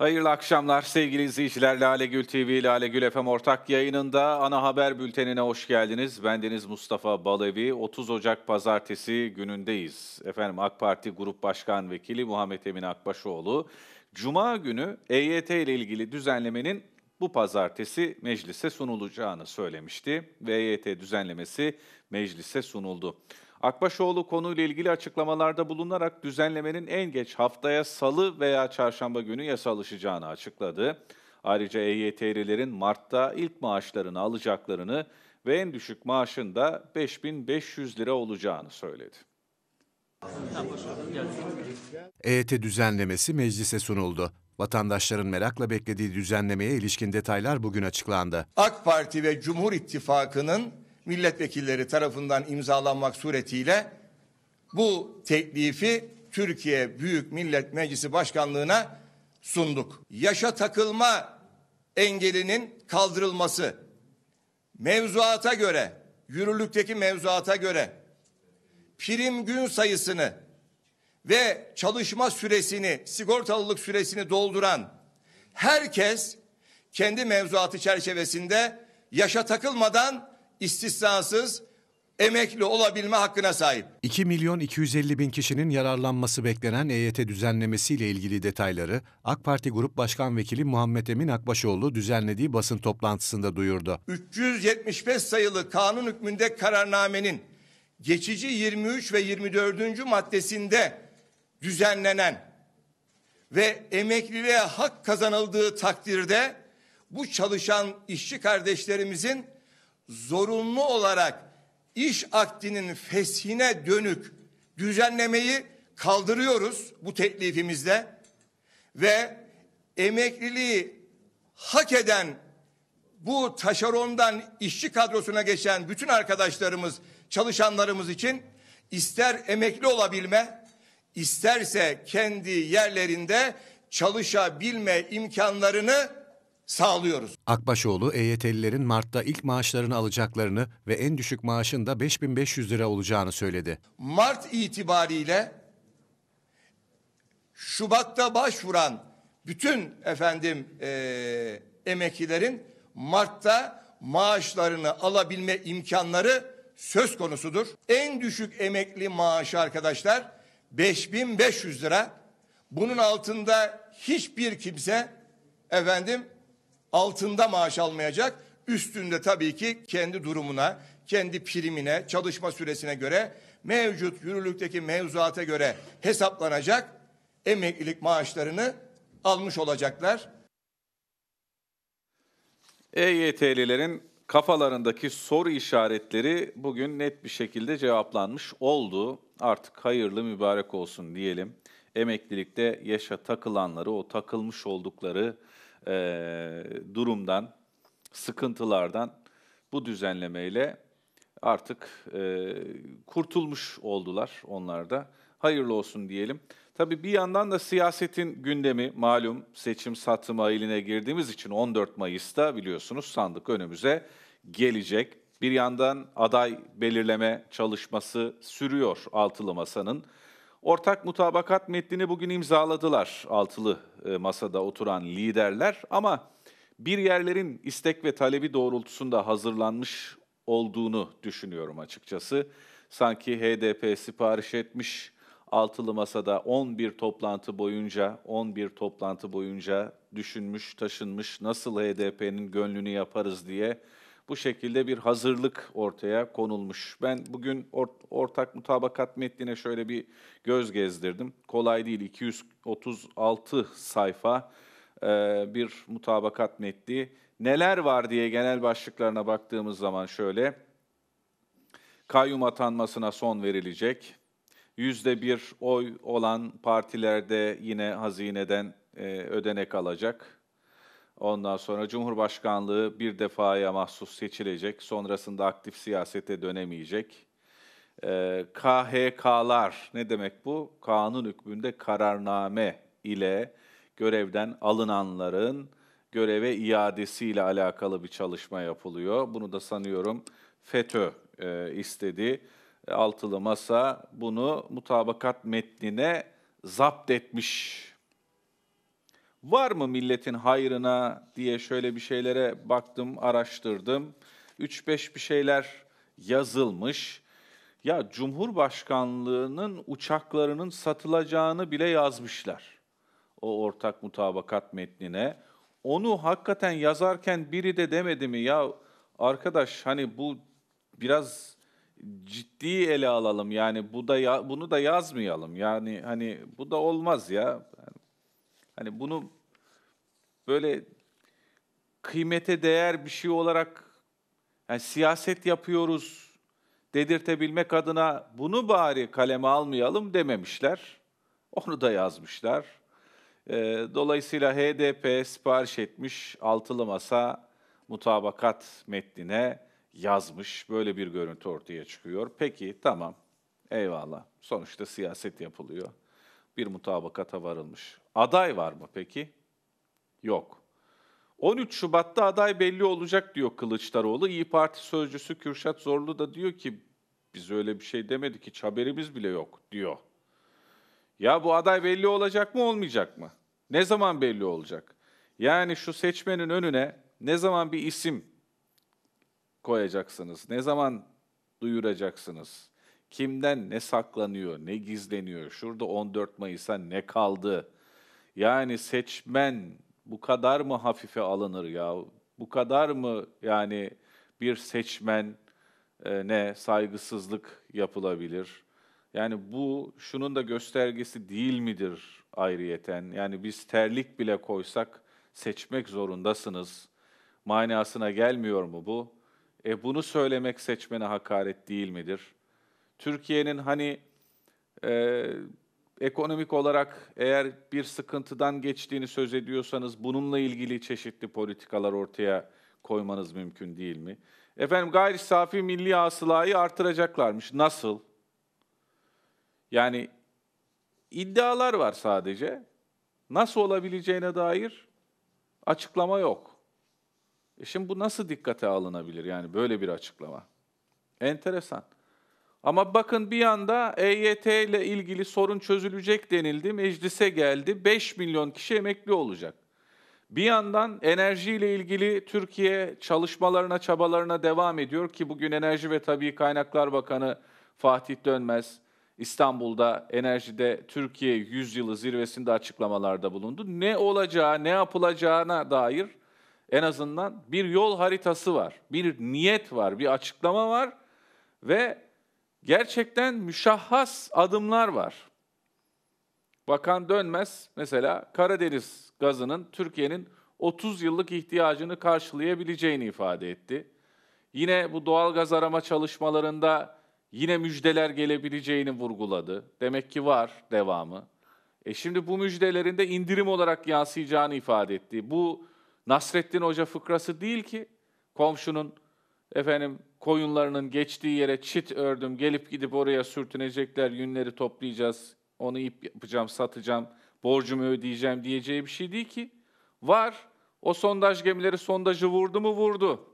Hayırlı akşamlar sevgili izleyiciler. Lale Gül TV, Lale Gül FM ortak yayınında ana haber bültenine hoş geldiniz. Ben Deniz Mustafa Balevi. 30 Ocak pazartesi günündeyiz. Efendim AK Parti Grup Başkan Vekili Muhammed Emin Akbaşoğlu cuma günü EYT ile ilgili düzenlemenin bu pazartesi meclise sunulacağını söylemişti ve EYT düzenlemesi meclise sunuldu. Akbaşoğlu konuyla ilgili açıklamalarda bulunarak düzenlemenin en geç haftaya salı veya çarşamba günü yasalışacağını açıkladı. Ayrıca EYT'lilerin Mart'ta ilk maaşlarını alacaklarını ve en düşük maaşın da 5500 lira olacağını söyledi. EYT düzenlemesi meclise sunuldu. Vatandaşların merakla beklediği düzenlemeye ilişkin detaylar bugün açıklandı. AK Parti ve Cumhur İttifakı'nın milletvekilleri tarafından imzalanmak suretiyle bu teklifi Türkiye Büyük Millet Meclisi Başkanlığı'na sunduk. Yaşa takılma engelinin kaldırılması mevzuata göre, yürürlükteki mevzuata göre prim gün sayısını ve çalışma süresini, sigortalılık süresini dolduran herkes kendi mevzuatı çerçevesinde yaşa takılmadan istisnasız emekli olabilme hakkına sahip. 2 milyon 250 bin kişinin yararlanması beklenen EYT düzenlemesiyle ilgili detayları AK Parti Grup Başkan Vekili Muhammed Emin Akbaşoğlu düzenlediği basın toplantısında duyurdu. 375 sayılı kanun hükmünde kararnamenin geçici 23 ve 24. maddesinde düzenlenen ve emekliliğe hak kazanıldığı takdirde bu çalışan işçi kardeşlerimizin zorunlu olarak iş akdinin feshine dönük düzenlemeyi kaldırıyoruz bu teklifimizde ve emekliliği hak eden bu taşerondan işçi kadrosuna geçen bütün arkadaşlarımız, çalışanlarımız için ister emekli olabilme, isterse kendi yerlerinde çalışabilme imkanlarını sağlıyoruz. Akbaşoğlu EYT'lilerin Mart'ta ilk maaşlarını alacaklarını ve en düşük maaşın da 5500 lira olacağını söyledi. Mart itibariyle Şubat'ta başvuran bütün efendim e, emeklilerin Mart'ta maaşlarını alabilme imkanları söz konusudur. En düşük emekli maaşı arkadaşlar 5500 lira. Bunun altında hiçbir kimse efendim altında maaş almayacak. Üstünde tabii ki kendi durumuna, kendi primine, çalışma süresine göre mevcut yürürlükteki mevzuata göre hesaplanacak emeklilik maaşlarını almış olacaklar. EYT'lilerin kafalarındaki soru işaretleri bugün net bir şekilde cevaplanmış oldu. Artık hayırlı mübarek olsun diyelim. Emeklilikte yaşa takılanları, o takılmış oldukları e, durumdan, sıkıntılardan bu düzenlemeyle artık e, kurtulmuş oldular onlar da. Hayırlı olsun diyelim. Tabii bir yandan da siyasetin gündemi malum seçim satımı ayline girdiğimiz için 14 Mayıs'ta biliyorsunuz sandık önümüze gelecek. Bir yandan aday belirleme çalışması sürüyor altılı masanın. Ortak mutabakat metnini bugün imzaladılar altılı e, masada oturan liderler ama bir yerlerin istek ve talebi doğrultusunda hazırlanmış olduğunu düşünüyorum açıkçası. Sanki HDP sipariş etmiş altılı masada 11 toplantı boyunca 11 toplantı boyunca düşünmüş, taşınmış nasıl HDP'nin gönlünü yaparız diye bu şekilde bir hazırlık ortaya konulmuş. Ben bugün ort- ortak mutabakat metnine şöyle bir göz gezdirdim. Kolay değil 236 sayfa e, bir mutabakat metni. Neler var diye genel başlıklarına baktığımız zaman şöyle. Kayyum atanmasına son verilecek. Yüzde bir oy olan partilerde yine hazineden e, ödenek alacak Ondan sonra Cumhurbaşkanlığı bir defaya mahsus seçilecek. Sonrasında aktif siyasete dönemeyecek. Ee, KHK'lar ne demek bu? Kanun hükmünde kararname ile görevden alınanların göreve iadesiyle alakalı bir çalışma yapılıyor. Bunu da sanıyorum FETÖ e, istedi. Altılı Masa bunu mutabakat metnine zapt etmiş var mı milletin hayrına diye şöyle bir şeylere baktım, araştırdım. 3-5 bir şeyler yazılmış. Ya Cumhurbaşkanlığının uçaklarının satılacağını bile yazmışlar o ortak mutabakat metnine. Onu hakikaten yazarken biri de demedi mi ya arkadaş hani bu biraz ciddi ele alalım yani bu da ya, bunu da yazmayalım yani hani bu da olmaz ya Hani bunu böyle kıymete değer bir şey olarak yani siyaset yapıyoruz dedirtebilmek adına bunu bari kaleme almayalım dememişler. Onu da yazmışlar. Ee, dolayısıyla HDP sipariş etmiş altılı masa mutabakat metnine yazmış. Böyle bir görüntü ortaya çıkıyor. Peki tamam eyvallah. Sonuçta siyaset yapılıyor. Bir mutabakata varılmış. Aday var mı peki? Yok. 13 Şubat'ta aday belli olacak diyor Kılıçdaroğlu. İyi Parti sözcüsü Kürşat Zorlu da diyor ki biz öyle bir şey demedik hiç haberimiz bile yok diyor. Ya bu aday belli olacak mı olmayacak mı? Ne zaman belli olacak? Yani şu seçmenin önüne ne zaman bir isim koyacaksınız? Ne zaman duyuracaksınız? Kimden ne saklanıyor, ne gizleniyor? Şurada 14 Mayıs'a ne kaldı? Yani seçmen bu kadar mı hafife alınır ya? Bu kadar mı yani bir seçmen e, ne saygısızlık yapılabilir? Yani bu şunun da göstergesi değil midir ayrıyeten? Yani biz terlik bile koysak seçmek zorundasınız manasına gelmiyor mu bu? E bunu söylemek seçmene hakaret değil midir? Türkiye'nin hani e, ekonomik olarak eğer bir sıkıntıdan geçtiğini söz ediyorsanız bununla ilgili çeşitli politikalar ortaya koymanız mümkün değil mi? Efendim gayri safi milli hasılayı artıracaklarmış. Nasıl? Yani iddialar var sadece. Nasıl olabileceğine dair açıklama yok. E şimdi bu nasıl dikkate alınabilir yani böyle bir açıklama? Enteresan. Ama bakın bir anda EYT ile ilgili sorun çözülecek denildi, meclise geldi, 5 milyon kişi emekli olacak. Bir yandan enerji ile ilgili Türkiye çalışmalarına, çabalarına devam ediyor ki bugün Enerji ve Tabii Kaynaklar Bakanı Fatih Dönmez İstanbul'da enerjide Türkiye yılı zirvesinde açıklamalarda bulundu. Ne olacağı, ne yapılacağına dair en azından bir yol haritası var, bir niyet var, bir açıklama var ve gerçekten müşahhas adımlar var. Bakan Dönmez mesela Karadeniz gazının Türkiye'nin 30 yıllık ihtiyacını karşılayabileceğini ifade etti. Yine bu doğal gaz arama çalışmalarında yine müjdeler gelebileceğini vurguladı. Demek ki var devamı. E şimdi bu müjdelerin de indirim olarak yansıyacağını ifade etti. Bu Nasrettin Hoca fıkrası değil ki komşunun efendim koyunlarının geçtiği yere çit ördüm. Gelip gidip oraya sürtünecekler. Yünleri toplayacağız. Onu ip yapacağım, satacağım. Borcumu ödeyeceğim diyeceği bir şey değil ki. Var. O sondaj gemileri sondajı vurdu mu vurdu.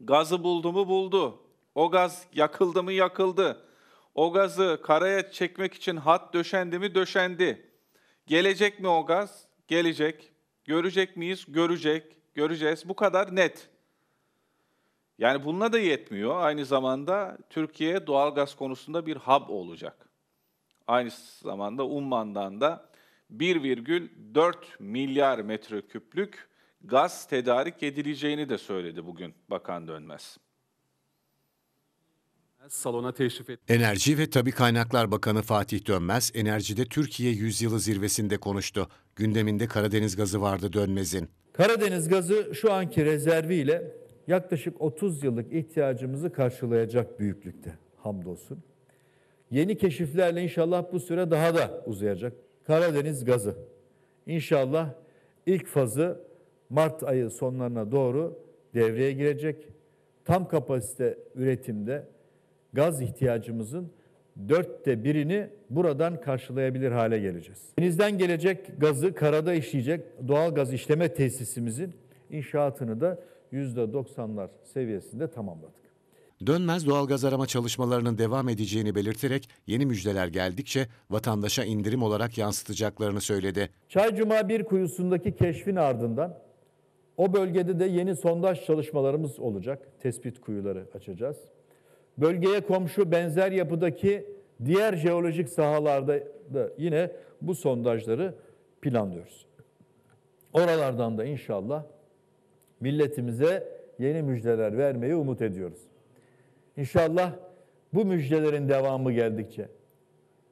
Gazı buldu mu buldu. O gaz yakıldı mı yakıldı. O gazı karaya çekmek için hat döşendi mi döşendi. Gelecek mi o gaz? Gelecek. Görecek miyiz? Görecek. Göreceğiz. Bu kadar net. Yani bununla da yetmiyor. Aynı zamanda Türkiye doğalgaz konusunda bir hub olacak. Aynı zamanda Umman'dan da 1,4 milyar metreküplük gaz tedarik edileceğini de söyledi bugün Bakan Dönmez. Salona teşrif etti. Enerji ve Tabi Kaynaklar Bakanı Fatih Dönmez, enerjide Türkiye Yüzyılı zirvesinde konuştu. Gündeminde Karadeniz gazı vardı Dönmez'in. Karadeniz gazı şu anki rezerviyle yaklaşık 30 yıllık ihtiyacımızı karşılayacak büyüklükte hamdolsun. Yeni keşiflerle inşallah bu süre daha da uzayacak. Karadeniz gazı. İnşallah ilk fazı Mart ayı sonlarına doğru devreye girecek. Tam kapasite üretimde gaz ihtiyacımızın dörtte birini buradan karşılayabilir hale geleceğiz. Denizden gelecek gazı karada işleyecek doğal gaz işleme tesisimizin inşaatını da %90'lar seviyesinde tamamladık. Dönmez doğalgaz arama çalışmalarının devam edeceğini belirterek yeni müjdeler geldikçe vatandaşa indirim olarak yansıtacaklarını söyledi. Çaycuma bir kuyusundaki keşfin ardından o bölgede de yeni sondaj çalışmalarımız olacak. Tespit kuyuları açacağız. Bölgeye komşu benzer yapıdaki diğer jeolojik sahalarda da yine bu sondajları planlıyoruz. Oralardan da inşallah milletimize yeni müjdeler vermeyi umut ediyoruz. İnşallah bu müjdelerin devamı geldikçe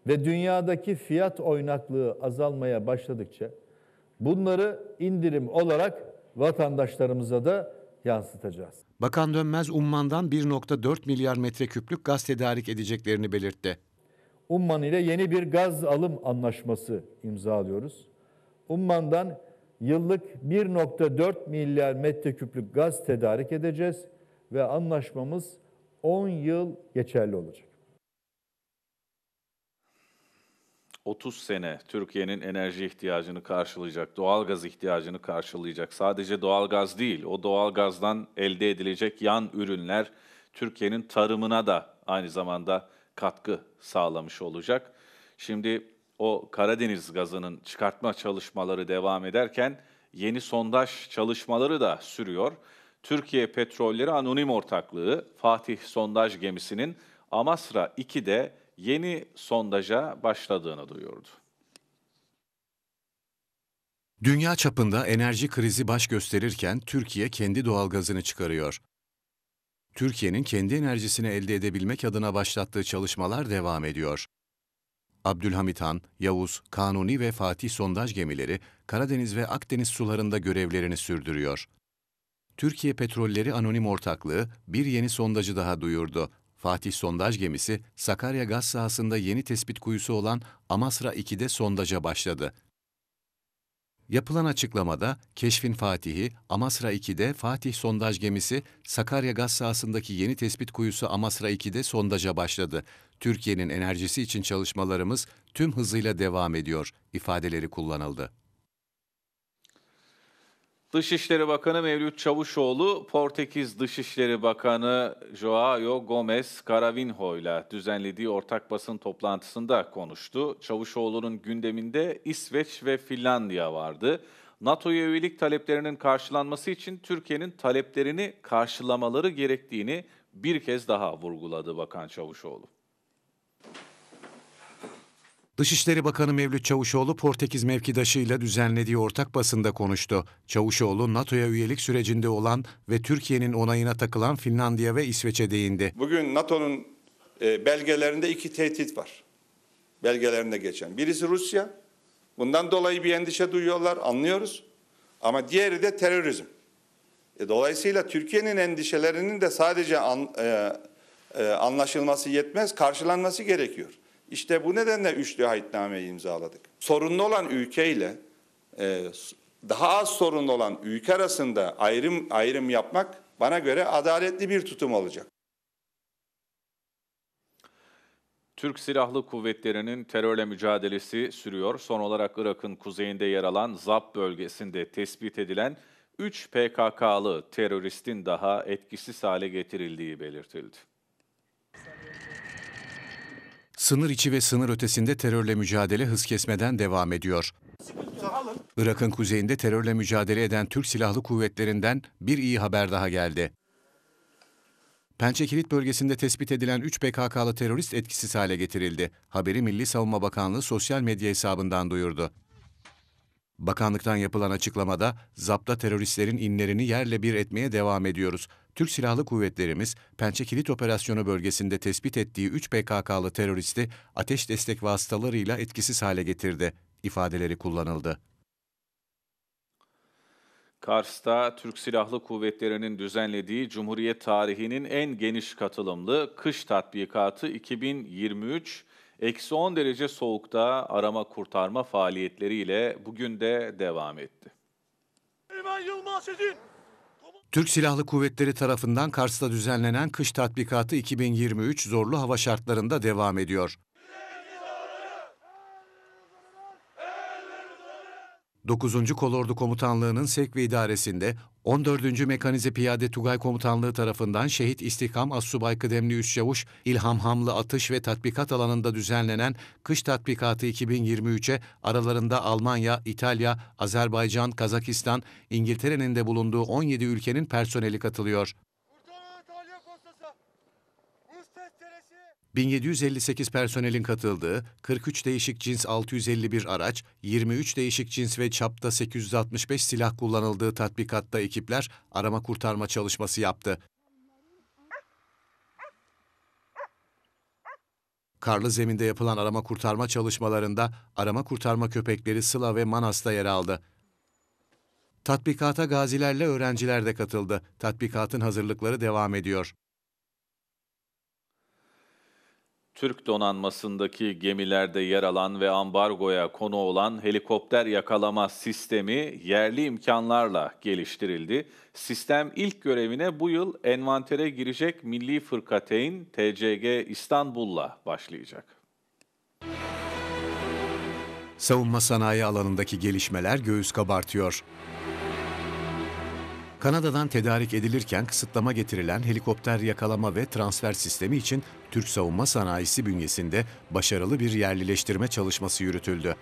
ve dünyadaki fiyat oynaklığı azalmaya başladıkça bunları indirim olarak vatandaşlarımıza da yansıtacağız. Bakan Dönmez Umman'dan 1.4 milyar metreküplük gaz tedarik edeceklerini belirtti. Umman ile yeni bir gaz alım anlaşması imzalıyoruz. Umman'dan yıllık 1.4 milyar metreküplük gaz tedarik edeceğiz ve anlaşmamız 10 yıl geçerli olacak. 30 sene Türkiye'nin enerji ihtiyacını karşılayacak, doğal gaz ihtiyacını karşılayacak. Sadece doğal gaz değil, o doğal gazdan elde edilecek yan ürünler Türkiye'nin tarımına da aynı zamanda katkı sağlamış olacak. Şimdi o Karadeniz gazının çıkartma çalışmaları devam ederken yeni sondaj çalışmaları da sürüyor. Türkiye Petrolleri Anonim Ortaklığı Fatih Sondaj Gemisi'nin Amasra 2'de yeni sondaja başladığını duyurdu. Dünya çapında enerji krizi baş gösterirken Türkiye kendi doğalgazını çıkarıyor. Türkiye'nin kendi enerjisini elde edebilmek adına başlattığı çalışmalar devam ediyor. Abdülhamit Han, Yavuz, Kanuni ve Fatih sondaj gemileri Karadeniz ve Akdeniz sularında görevlerini sürdürüyor. Türkiye Petrolleri Anonim Ortaklığı bir yeni sondajı daha duyurdu. Fatih sondaj gemisi Sakarya gaz sahasında yeni tespit kuyusu olan Amasra 2'de sondaja başladı. Yapılan açıklamada keşfin Fatih'i, Amasra 2'de Fatih sondaj gemisi, Sakarya gaz sahasındaki yeni tespit kuyusu Amasra 2'de sondaja başladı. Türkiye'nin enerjisi için çalışmalarımız tüm hızıyla devam ediyor ifadeleri kullanıldı. Dışişleri Bakanı Mevlüt Çavuşoğlu, Portekiz Dışişleri Bakanı Joao Gomes Caravinho ile düzenlediği ortak basın toplantısında konuştu. Çavuşoğlu'nun gündeminde İsveç ve Finlandiya vardı. NATO'ya üyelik taleplerinin karşılanması için Türkiye'nin taleplerini karşılamaları gerektiğini bir kez daha vurguladı Bakan Çavuşoğlu. Dışişleri Bakanı Mevlüt Çavuşoğlu Portekiz mevkidaşıyla düzenlediği ortak basında konuştu. Çavuşoğlu NATO'ya üyelik sürecinde olan ve Türkiye'nin onayına takılan Finlandiya ve İsveç'e değindi. Bugün NATO'nun e, belgelerinde iki tehdit var. Belgelerinde geçen. Birisi Rusya. Bundan dolayı bir endişe duyuyorlar, anlıyoruz. Ama diğeri de terörizm. E, dolayısıyla Türkiye'nin endişelerinin de sadece an, e, e, anlaşılması yetmez, karşılanması gerekiyor. İşte bu nedenle üçlü ahitnameyi imzaladık. Sorunlu olan ülkeyle e, daha az sorunlu olan ülke arasında ayrım ayrım yapmak bana göre adaletli bir tutum olacak. Türk Silahlı Kuvvetleri'nin terörle mücadelesi sürüyor. Son olarak Irak'ın kuzeyinde yer alan ZAP bölgesinde tespit edilen 3 PKK'lı teröristin daha etkisiz hale getirildiği belirtildi sınır içi ve sınır ötesinde terörle mücadele hız kesmeden devam ediyor. Irak'ın kuzeyinde terörle mücadele eden Türk Silahlı Kuvvetlerinden bir iyi haber daha geldi. Pençekilit bölgesinde tespit edilen 3 PKK'lı terörist etkisiz hale getirildi. Haberi Milli Savunma Bakanlığı sosyal medya hesabından duyurdu. Bakanlıktan yapılan açıklamada zapta teröristlerin inlerini yerle bir etmeye devam ediyoruz. Türk Silahlı Kuvvetlerimiz Pençe Kilit Operasyonu bölgesinde tespit ettiği 3 PKK'lı teröristi ateş destek vasıtalarıyla etkisiz hale getirdi ifadeleri kullanıldı. Kars'ta Türk Silahlı Kuvvetleri'nin düzenlediği Cumhuriyet tarihinin en geniş katılımlı kış tatbikatı 2023 Eksi 10 derece soğukta arama kurtarma faaliyetleriyle bugün de devam etti. Eymen Yılmaz sizin. Türk Silahlı Kuvvetleri tarafından Kars'ta düzenlenen kış tatbikatı 2023 zorlu hava şartlarında devam ediyor. 9. Kolordu Komutanlığı'nın sevk İdaresinde, idaresinde 14. Mekanize Piyade Tugay Komutanlığı tarafından Şehit İstikam Assubay Kıdemli Üsçavuş İlham Hamlı Atış ve Tatbikat alanında düzenlenen Kış Tatbikatı 2023'e aralarında Almanya, İtalya, Azerbaycan, Kazakistan, İngiltere'nin de bulunduğu 17 ülkenin personeli katılıyor. 1758 personelin katıldığı 43 değişik cins 651 araç, 23 değişik cins ve çapta 865 silah kullanıldığı tatbikatta ekipler arama kurtarma çalışması yaptı. Karlı zeminde yapılan arama kurtarma çalışmalarında arama kurtarma köpekleri Sıla ve Manas'ta yer aldı. Tatbikata gazilerle öğrenciler de katıldı. Tatbikatın hazırlıkları devam ediyor. Türk donanmasındaki gemilerde yer alan ve ambargoya konu olan helikopter yakalama sistemi yerli imkanlarla geliştirildi. Sistem ilk görevine bu yıl envantere girecek Milli Fırkateyn TCG İstanbul'la başlayacak. Savunma sanayi alanındaki gelişmeler göğüs kabartıyor. Kanada'dan tedarik edilirken kısıtlama getirilen helikopter yakalama ve transfer sistemi için Türk savunma sanayisi bünyesinde başarılı bir yerlileştirme çalışması yürütüldü.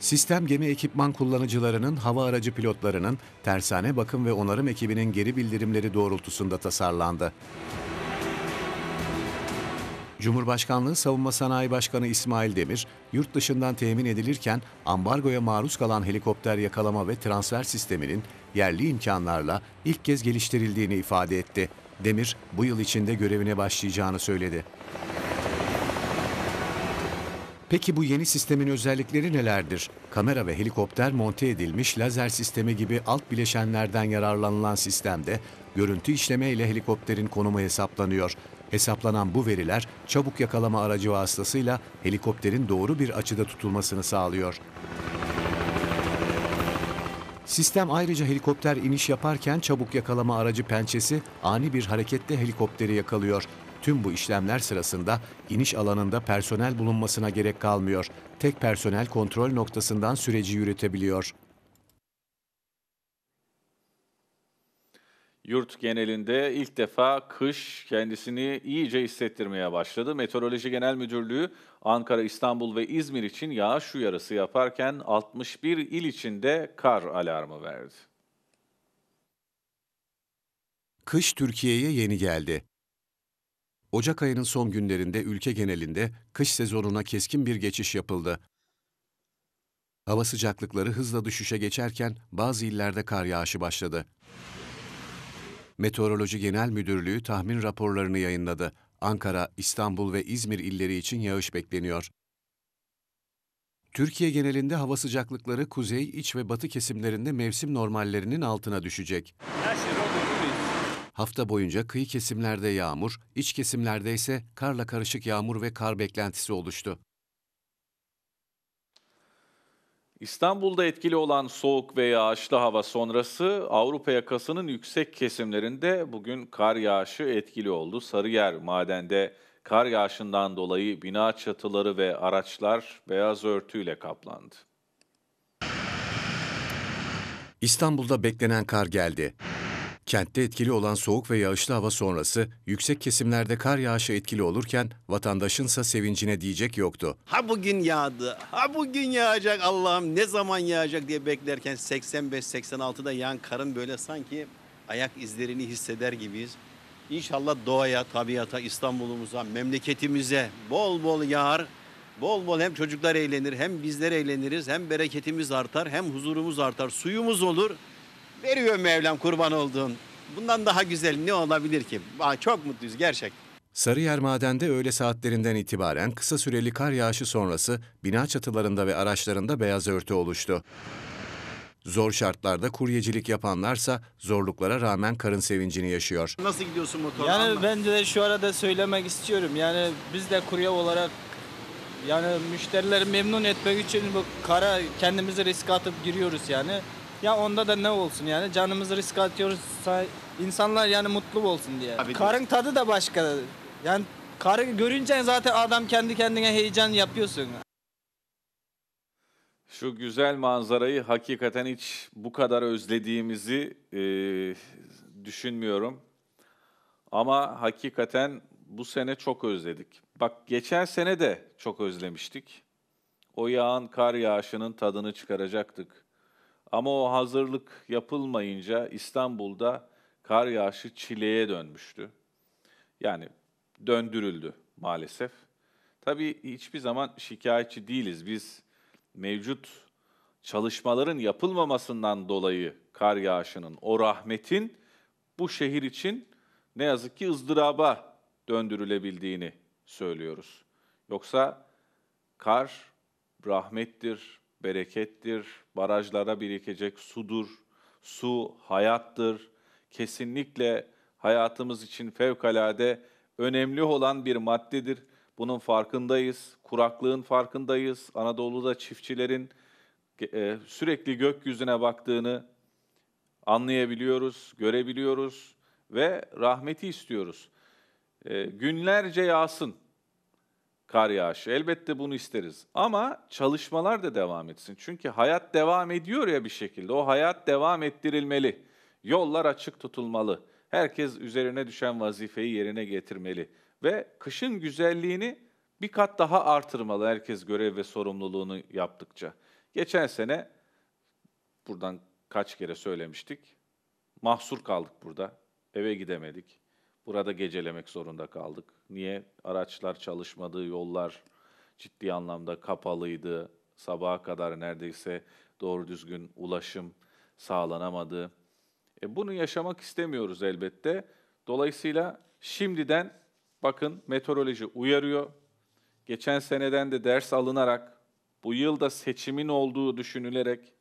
Sistem gemi ekipman kullanıcılarının, hava aracı pilotlarının, tersane bakım ve onarım ekibinin geri bildirimleri doğrultusunda tasarlandı. Cumhurbaşkanlığı Savunma Sanayi Başkanı İsmail Demir, yurt dışından temin edilirken ambargoya maruz kalan helikopter yakalama ve transfer sisteminin yerli imkanlarla ilk kez geliştirildiğini ifade etti. Demir, bu yıl içinde görevine başlayacağını söyledi. Peki bu yeni sistemin özellikleri nelerdir? Kamera ve helikopter monte edilmiş lazer sistemi gibi alt bileşenlerden yararlanılan sistemde görüntü işleme ile helikopterin konumu hesaplanıyor. Hesaplanan bu veriler çabuk yakalama aracı vasıtasıyla helikopterin doğru bir açıda tutulmasını sağlıyor. Sistem ayrıca helikopter iniş yaparken çabuk yakalama aracı pençesi ani bir harekette helikopteri yakalıyor. Tüm bu işlemler sırasında iniş alanında personel bulunmasına gerek kalmıyor. Tek personel kontrol noktasından süreci yürütebiliyor. Yurt genelinde ilk defa kış kendisini iyice hissettirmeye başladı. Meteoroloji Genel Müdürlüğü Ankara, İstanbul ve İzmir için yağış uyarısı yaparken 61 il içinde kar alarmı verdi. Kış Türkiye'ye yeni geldi. Ocak ayının son günlerinde ülke genelinde kış sezonuna keskin bir geçiş yapıldı. Hava sıcaklıkları hızla düşüşe geçerken bazı illerde kar yağışı başladı. Meteoroloji Genel Müdürlüğü tahmin raporlarını yayınladı. Ankara, İstanbul ve İzmir illeri için yağış bekleniyor. Türkiye genelinde hava sıcaklıkları kuzey, iç ve batı kesimlerinde mevsim normallerinin altına düşecek. Şey Hafta boyunca kıyı kesimlerde yağmur, iç kesimlerde ise karla karışık yağmur ve kar beklentisi oluştu. İstanbul'da etkili olan soğuk ve yağışlı hava sonrası Avrupa yakasının yüksek kesimlerinde bugün kar yağışı etkili oldu. Sarıyer madende kar yağışından dolayı bina çatıları ve araçlar beyaz örtüyle kaplandı. İstanbul'da beklenen kar geldi. Kentte etkili olan soğuk ve yağışlı hava sonrası yüksek kesimlerde kar yağışı etkili olurken vatandaşınsa sevincine diyecek yoktu. Ha bugün yağdı, ha bugün yağacak Allah'ım ne zaman yağacak diye beklerken 85-86'da yağan karın böyle sanki ayak izlerini hisseder gibiyiz. İnşallah doğaya, tabiata, İstanbul'umuza, memleketimize bol bol yağar. Bol bol hem çocuklar eğlenir, hem bizler eğleniriz, hem bereketimiz artar, hem huzurumuz artar, suyumuz olur. Veriyor Mevlam kurban olduğun. Bundan daha güzel ne olabilir ki? Aa, çok mutluyuz gerçek. Sarıyer Maden'de öğle saatlerinden itibaren kısa süreli kar yağışı sonrası bina çatılarında ve araçlarında beyaz örtü oluştu. Zor şartlarda kuryecilik yapanlarsa zorluklara rağmen karın sevincini yaşıyor. Nasıl gidiyorsun motorla? Yani anla? ben de şu arada söylemek istiyorum. Yani biz de kurye olarak yani müşterileri memnun etmek için bu kara kendimizi risk atıp giriyoruz yani. Ya onda da ne olsun yani canımızı risk atıyoruz İnsanlar yani mutlu olsun diye. Abi Karın tadı da başka. Yani karı görünce zaten adam kendi kendine heyecan yapıyorsun. Şu güzel manzarayı hakikaten hiç bu kadar özlediğimizi e, düşünmüyorum. Ama hakikaten bu sene çok özledik. Bak geçen sene de çok özlemiştik. O yağan kar yağışının tadını çıkaracaktık. Ama o hazırlık yapılmayınca İstanbul'da kar yağışı çileye dönmüştü. Yani döndürüldü maalesef. Tabii hiçbir zaman şikayetçi değiliz. Biz mevcut çalışmaların yapılmamasından dolayı kar yağışının, o rahmetin bu şehir için ne yazık ki ızdıraba döndürülebildiğini söylüyoruz. Yoksa kar rahmettir, berekettir, barajlara birikecek sudur. Su hayattır. Kesinlikle hayatımız için fevkalade önemli olan bir maddedir. Bunun farkındayız, kuraklığın farkındayız. Anadolu'da çiftçilerin e, sürekli gökyüzüne baktığını anlayabiliyoruz, görebiliyoruz ve rahmeti istiyoruz. E, günlerce yağsın kar yağışı. Elbette bunu isteriz ama çalışmalar da devam etsin. Çünkü hayat devam ediyor ya bir şekilde. O hayat devam ettirilmeli. Yollar açık tutulmalı. Herkes üzerine düşen vazifeyi yerine getirmeli ve kışın güzelliğini bir kat daha artırmalı herkes görev ve sorumluluğunu yaptıkça. Geçen sene buradan kaç kere söylemiştik. Mahsur kaldık burada. Eve gidemedik. Burada gecelemek zorunda kaldık. Niye? Araçlar çalışmadı, yollar ciddi anlamda kapalıydı. Sabaha kadar neredeyse doğru düzgün ulaşım sağlanamadı. E bunu yaşamak istemiyoruz elbette. Dolayısıyla şimdiden bakın meteoroloji uyarıyor. Geçen seneden de ders alınarak bu yılda seçimin olduğu düşünülerek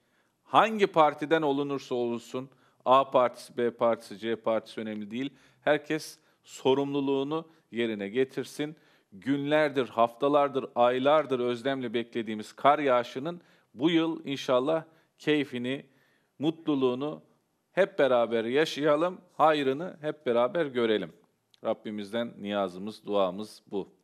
hangi partiden olunursa olunsun. A partisi, B partisi, C partisi önemli değil. Herkes sorumluluğunu yerine getirsin. Günlerdir, haftalardır, aylardır özlemle beklediğimiz kar yağışının bu yıl inşallah keyfini, mutluluğunu hep beraber yaşayalım, hayrını hep beraber görelim. Rabbimizden niyazımız, duamız bu.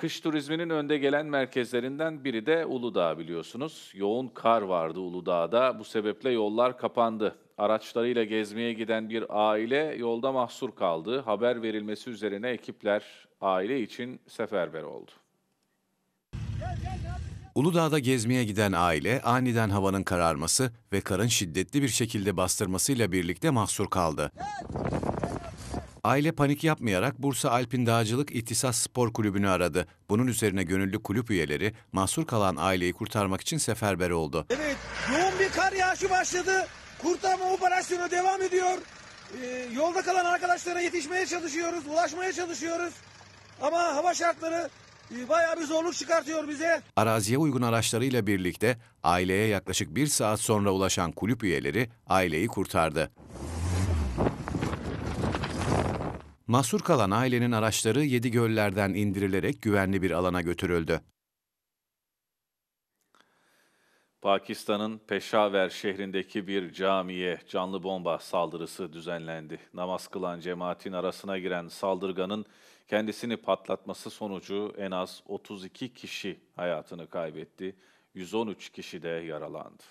Kış turizminin önde gelen merkezlerinden biri de Uludağ biliyorsunuz. Yoğun kar vardı Uludağ'da. Bu sebeple yollar kapandı. Araçlarıyla gezmeye giden bir aile yolda mahsur kaldı. Haber verilmesi üzerine ekipler aile için seferber oldu. Uludağ'da gezmeye giden aile aniden havanın kararması ve karın şiddetli bir şekilde bastırmasıyla birlikte mahsur kaldı. Aile panik yapmayarak Bursa Alpin Dağcılık İhtisas Spor Kulübü'nü aradı. Bunun üzerine gönüllü kulüp üyeleri mahsur kalan aileyi kurtarmak için seferber oldu. Evet, yoğun bir kar yağışı başladı. Kurtarma operasyonu devam ediyor. Ee, yolda kalan arkadaşlara yetişmeye çalışıyoruz, ulaşmaya çalışıyoruz. Ama hava şartları e, bayağı bir zorluk çıkartıyor bize. Araziye uygun araçlarıyla birlikte aileye yaklaşık bir saat sonra ulaşan kulüp üyeleri aileyi kurtardı. Mahsur kalan ailenin araçları yedi göllerden indirilerek güvenli bir alana götürüldü. Pakistan'ın Peşaver şehrindeki bir camiye canlı bomba saldırısı düzenlendi. Namaz kılan cemaatin arasına giren saldırganın kendisini patlatması sonucu en az 32 kişi hayatını kaybetti, 113 kişi de yaralandı.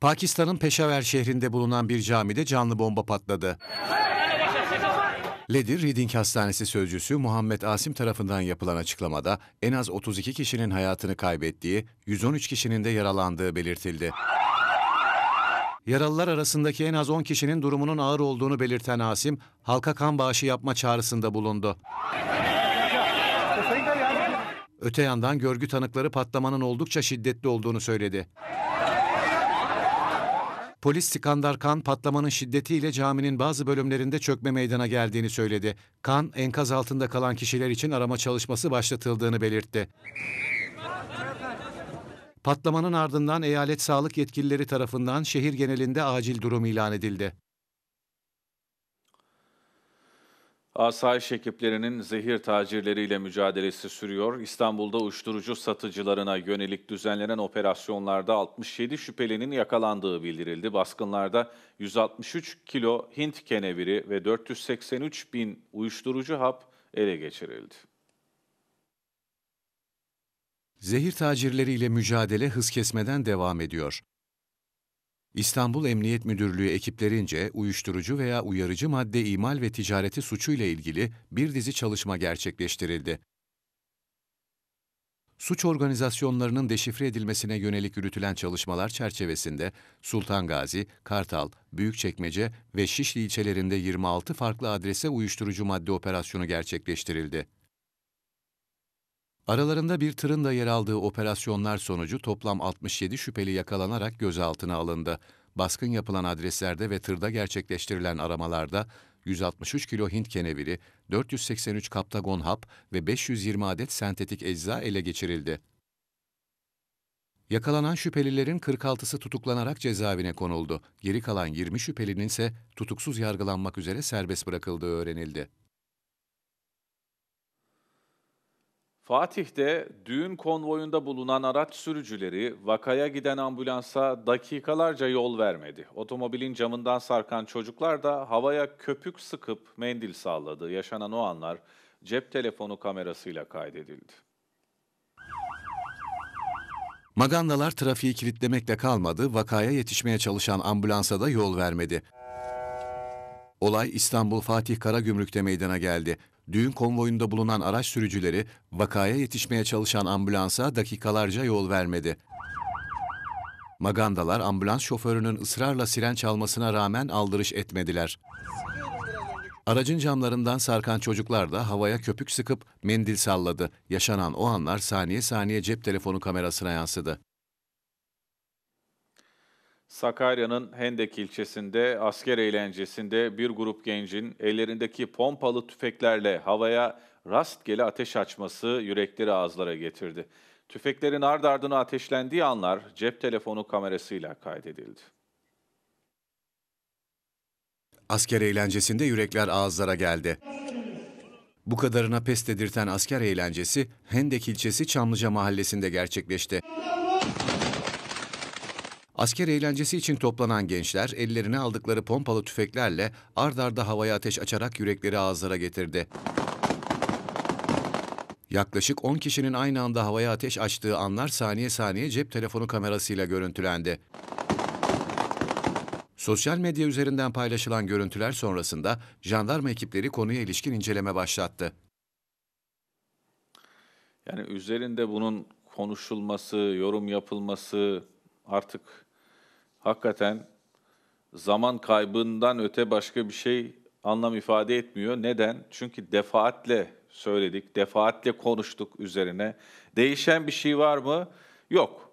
Pakistan'ın Peşaver şehrinde bulunan bir camide canlı bomba patladı. Ledir Reading Hastanesi sözcüsü Muhammed Asim tarafından yapılan açıklamada en az 32 kişinin hayatını kaybettiği, 113 kişinin de yaralandığı belirtildi. Yaralılar arasındaki en az 10 kişinin durumunun ağır olduğunu belirten Asim, halka kan bağışı yapma çağrısında bulundu. Öte yandan görgü tanıkları patlamanın oldukça şiddetli olduğunu söyledi. Polis Sikandar Kan patlamanın şiddetiyle caminin bazı bölümlerinde çökme meydana geldiğini söyledi. Kan enkaz altında kalan kişiler için arama çalışması başlatıldığını belirtti. Patlamanın ardından eyalet sağlık yetkilileri tarafından şehir genelinde acil durum ilan edildi. Asayiş ekiplerinin zehir tacirleriyle mücadelesi sürüyor. İstanbul'da uyuşturucu satıcılarına yönelik düzenlenen operasyonlarda 67 şüphelinin yakalandığı bildirildi. Baskınlarda 163 kilo Hint keneviri ve 483 bin uyuşturucu hap ele geçirildi. Zehir tacirleriyle mücadele hız kesmeden devam ediyor. İstanbul Emniyet Müdürlüğü ekiplerince uyuşturucu veya uyarıcı madde imal ve ticareti suçuyla ilgili bir dizi çalışma gerçekleştirildi. Suç organizasyonlarının deşifre edilmesine yönelik yürütülen çalışmalar çerçevesinde Sultan Gazi, Kartal, Büyükçekmece ve Şişli ilçelerinde 26 farklı adrese uyuşturucu madde operasyonu gerçekleştirildi. Aralarında bir tırın da yer aldığı operasyonlar sonucu toplam 67 şüpheli yakalanarak gözaltına alındı. Baskın yapılan adreslerde ve tırda gerçekleştirilen aramalarda 163 kilo Hint keneviri, 483 kaptagon hap ve 520 adet sentetik ecza ele geçirildi. Yakalanan şüphelilerin 46'sı tutuklanarak cezaevine konuldu. Geri kalan 20 şüphelinin ise tutuksuz yargılanmak üzere serbest bırakıldığı öğrenildi. Fatih'te düğün konvoyunda bulunan araç sürücüleri vakaya giden ambulansa dakikalarca yol vermedi. Otomobilin camından sarkan çocuklar da havaya köpük sıkıp mendil salladı. Yaşanan o anlar cep telefonu kamerasıyla kaydedildi. Magandalar trafiği kilitlemekle kalmadı, vakaya yetişmeye çalışan ambulansa da yol vermedi. Olay İstanbul Fatih Karagümrük'te meydana geldi düğün konvoyunda bulunan araç sürücüleri vakaya yetişmeye çalışan ambulansa dakikalarca yol vermedi. Magandalar ambulans şoförünün ısrarla siren çalmasına rağmen aldırış etmediler. Aracın camlarından sarkan çocuklar da havaya köpük sıkıp mendil salladı. Yaşanan o anlar saniye saniye cep telefonu kamerasına yansıdı. Sakarya'nın Hendek ilçesinde asker eğlencesinde bir grup gencin ellerindeki pompalı tüfeklerle havaya rastgele ateş açması yürekleri ağızlara getirdi. Tüfeklerin ard ardına ateşlendiği anlar cep telefonu kamerasıyla kaydedildi. Asker eğlencesinde yürekler ağızlara geldi. Bu kadarına pes dedirten asker eğlencesi Hendek ilçesi Çamlıca mahallesinde gerçekleşti. Asker eğlencesi için toplanan gençler ellerine aldıkları pompalı tüfeklerle ard arda havaya ateş açarak yürekleri ağızlara getirdi. Yaklaşık 10 kişinin aynı anda havaya ateş açtığı anlar saniye saniye cep telefonu kamerasıyla görüntülendi. Sosyal medya üzerinden paylaşılan görüntüler sonrasında jandarma ekipleri konuya ilişkin inceleme başlattı. Yani üzerinde bunun konuşulması, yorum yapılması artık hakikaten zaman kaybından öte başka bir şey anlam ifade etmiyor. Neden? Çünkü defaatle söyledik, defaatle konuştuk üzerine. Değişen bir şey var mı? Yok.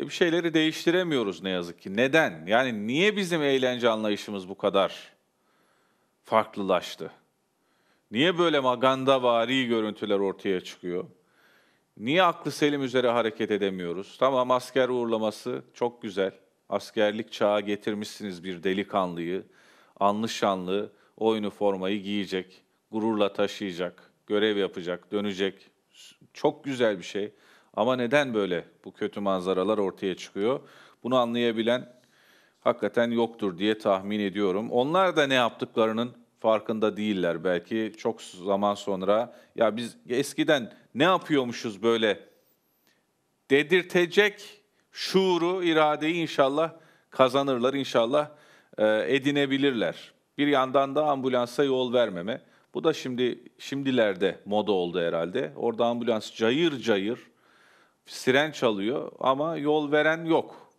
E bir şeyleri değiştiremiyoruz ne yazık ki. Neden? Yani niye bizim eğlence anlayışımız bu kadar farklılaştı? Niye böyle magandavari görüntüler ortaya çıkıyor? Niye aklı selim üzere hareket edemiyoruz? Tamam asker uğurlaması çok güzel askerlik çağı getirmişsiniz bir delikanlıyı, anlı şanlı o üniformayı giyecek, gururla taşıyacak, görev yapacak, dönecek. Çok güzel bir şey. Ama neden böyle bu kötü manzaralar ortaya çıkıyor? Bunu anlayabilen hakikaten yoktur diye tahmin ediyorum. Onlar da ne yaptıklarının farkında değiller belki çok zaman sonra. Ya biz eskiden ne yapıyormuşuz böyle dedirtecek şuuru, iradeyi inşallah kazanırlar, inşallah e, edinebilirler. Bir yandan da ambulansa yol vermeme. Bu da şimdi şimdilerde moda oldu herhalde. Orada ambulans cayır cayır siren çalıyor ama yol veren yok.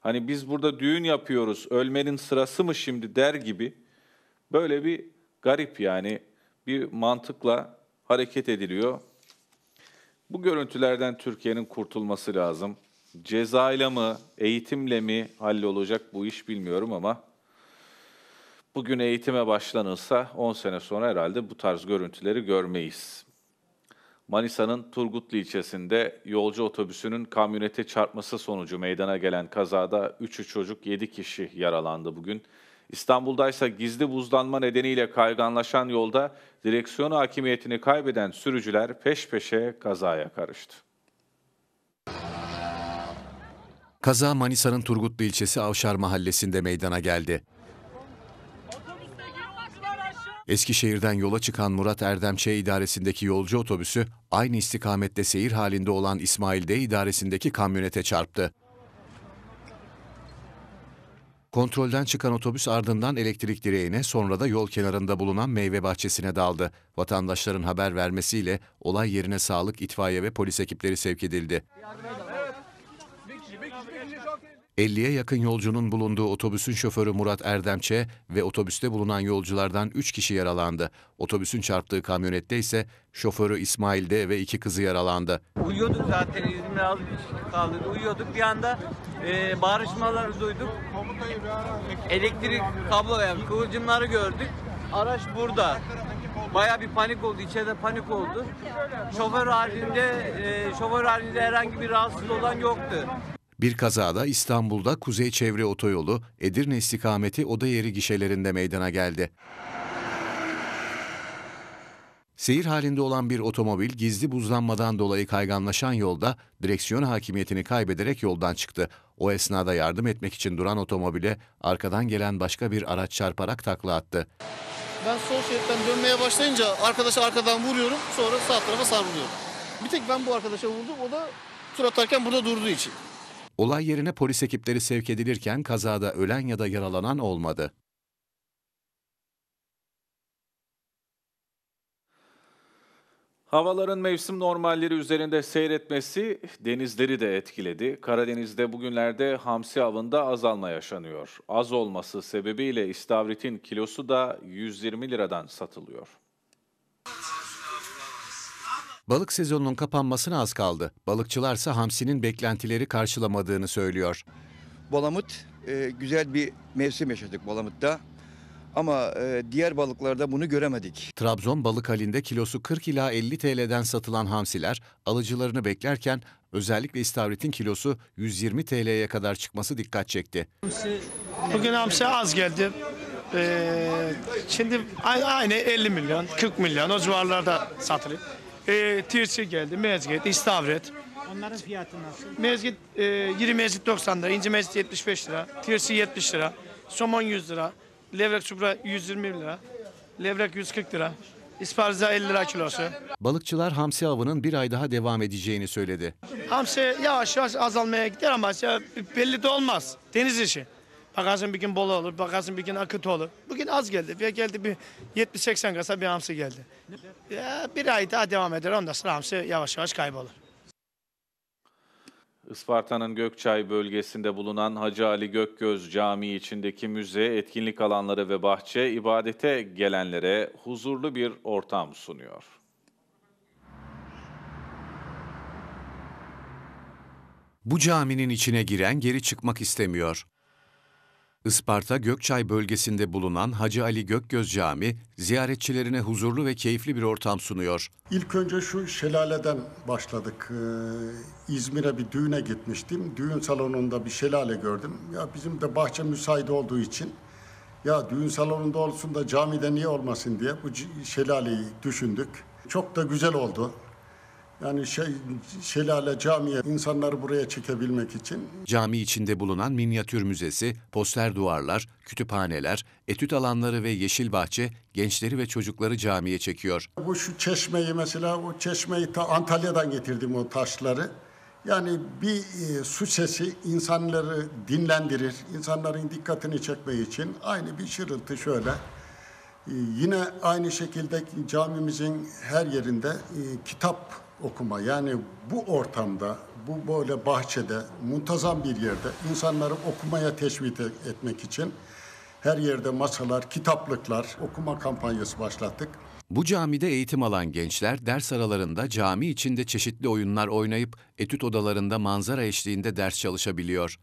Hani biz burada düğün yapıyoruz, ölmenin sırası mı şimdi der gibi böyle bir garip yani bir mantıkla hareket ediliyor. Bu görüntülerden Türkiye'nin kurtulması lazım. Cezayla mı, eğitimle mi hallolacak bu iş bilmiyorum ama bugün eğitime başlanırsa 10 sene sonra herhalde bu tarz görüntüleri görmeyiz. Manisa'nın Turgutlu ilçesinde yolcu otobüsünün kamyonete çarpması sonucu meydana gelen kazada 3'ü çocuk 7 kişi yaralandı bugün. İstanbul'daysa gizli buzlanma nedeniyle kayganlaşan yolda direksiyon hakimiyetini kaybeden sürücüler peş peşe kazaya karıştı. Kaza Manisa'nın Turgutlu ilçesi Avşar mahallesinde meydana geldi. Eskişehir'den yola çıkan Murat Erdemçe idaresindeki yolcu otobüsü aynı istikamette seyir halinde olan İsmail D idaresindeki kamyonete çarptı. Kontrolden çıkan otobüs ardından elektrik direğine sonra da yol kenarında bulunan meyve bahçesine daldı. Vatandaşların haber vermesiyle olay yerine sağlık, itfaiye ve polis ekipleri sevk edildi. 50'ye yakın yolcunun bulunduğu otobüsün şoförü Murat Erdemçe ve otobüste bulunan yolculardan 3 kişi yaralandı. Otobüsün çarptığı kamyonette ise şoförü İsmail D ve iki kızı yaralandı. Uyuyorduk zaten İzmir az bir kaldık. Uyuyorduk bir anda e, bağırışmaları duyduk. Elektrik kablo yani kıvılcımları gördük. Araç burada. Baya bir panik oldu. İçeride panik oldu. Şoför halinde e, şoför halinde herhangi bir rahatsız olan yoktu. Bir kazada İstanbul'da Kuzey Çevre Otoyolu Edirne istikameti oda yeri gişelerinde meydana geldi. Seyir halinde olan bir otomobil gizli buzlanmadan dolayı kayganlaşan yolda direksiyon hakimiyetini kaybederek yoldan çıktı. O esnada yardım etmek için duran otomobile arkadan gelen başka bir araç çarparak takla attı. Ben sol şeritten dönmeye başlayınca arkadaşı arkadan vuruyorum sonra sağ tarafa sarılıyorum. Bir tek ben bu arkadaşa vurdum o da tur atarken burada durduğu için olay yerine polis ekipleri sevk edilirken kazada ölen ya da yaralanan olmadı. Havaların mevsim normalleri üzerinde seyretmesi denizleri de etkiledi. Karadeniz'de bugünlerde hamsi avında azalma yaşanıyor. Az olması sebebiyle istavritin kilosu da 120 liradan satılıyor. Balık sezonunun kapanmasına az kaldı. Balıkçılarsa hamsinin beklentileri karşılamadığını söylüyor. Balamut e, güzel bir mevsim yaşadık Balamut'ta. Ama e, diğer balıklarda bunu göremedik. Trabzon balık halinde kilosu 40 ila 50 TL'den satılan hamsiler alıcılarını beklerken özellikle istavritin kilosu 120 TL'ye kadar çıkması dikkat çekti. Bugün hamsi az geldi. Ee, şimdi aynı 50 milyon, 40 milyon o civarlarda satılıyor e, ee, tirçi geldi, mezgit, istavret. Onların fiyatı nasıl? Mezgit e, iri mezgit 90 lira, ince mezgit 75 lira, tirsi 70 lira, somon 100 lira, levrek çupra 120 lira, levrek 140 lira. İsparza 50 lira kilosu. Balıkçılar hamsi avının bir ay daha devam edeceğini söyledi. Hamsi yavaş yavaş azalmaya gider ama belli de olmaz. Deniz işi. Bakarsın bir gün bol olur, bakarsın bir gün akıt olur. Bugün az geldi. Bir geldi bir 70-80 kasa bir hamsi geldi. Ya bir ay daha devam eder. Ondan sonra hamsi yavaş yavaş kaybolur. Isparta'nın Gökçay bölgesinde bulunan Hacı Ali Gökgöz Camii içindeki müze, etkinlik alanları ve bahçe ibadete gelenlere huzurlu bir ortam sunuyor. Bu caminin içine giren geri çıkmak istemiyor. Isparta Gökçay bölgesinde bulunan Hacı Ali Gökgöz Cami ziyaretçilerine huzurlu ve keyifli bir ortam sunuyor. İlk önce şu şelaleden başladık. Ee, İzmir'e bir düğüne gitmiştim. Düğün salonunda bir şelale gördüm. Ya bizim de bahçe müsait olduğu için ya düğün salonunda olsun da camide niye olmasın diye bu şelaleyi düşündük. Çok da güzel oldu. Yani şey, Şelale Camii'ye insanları buraya çekebilmek için. Cami içinde bulunan minyatür müzesi, poster duvarlar, kütüphaneler, etüt alanları ve yeşil bahçe gençleri ve çocukları camiye çekiyor. Bu şu çeşmeyi mesela o çeşmeyi ta Antalya'dan getirdim o taşları. Yani bir e, su sesi insanları dinlendirir, insanların dikkatini çekmek için aynı bir şırıltı şöyle. E, yine aynı şekilde camimizin her yerinde e, kitap okuma. Yani bu ortamda, bu böyle bahçede, muntazam bir yerde insanları okumaya teşvik e- etmek için her yerde masalar, kitaplıklar, okuma kampanyası başlattık. Bu camide eğitim alan gençler ders aralarında cami içinde çeşitli oyunlar oynayıp etüt odalarında manzara eşliğinde ders çalışabiliyor.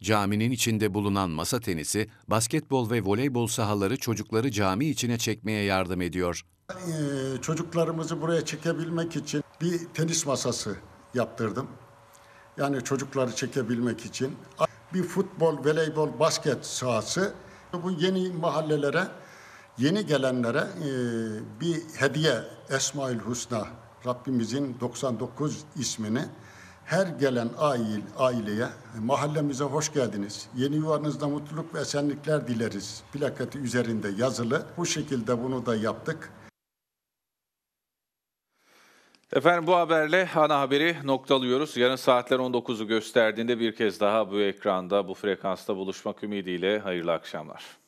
Caminin içinde bulunan masa tenisi, basketbol ve voleybol sahaları çocukları cami içine çekmeye yardım ediyor. Ee, çocuklarımızı buraya çekebilmek için bir tenis masası yaptırdım. Yani çocukları çekebilmek için. Bir futbol, voleybol, basket sahası. Bu yeni mahallelere, yeni gelenlere e, bir hediye Esma'il Husna. Rabbimizin 99 ismini her gelen aile, aileye, mahallemize hoş geldiniz. Yeni yuvanızda mutluluk ve esenlikler dileriz. Plakati üzerinde yazılı. Bu şekilde bunu da yaptık. Efendim bu haberle ana haberi noktalıyoruz. Yarın saatler 19'u gösterdiğinde bir kez daha bu ekranda, bu frekansta buluşmak ümidiyle hayırlı akşamlar.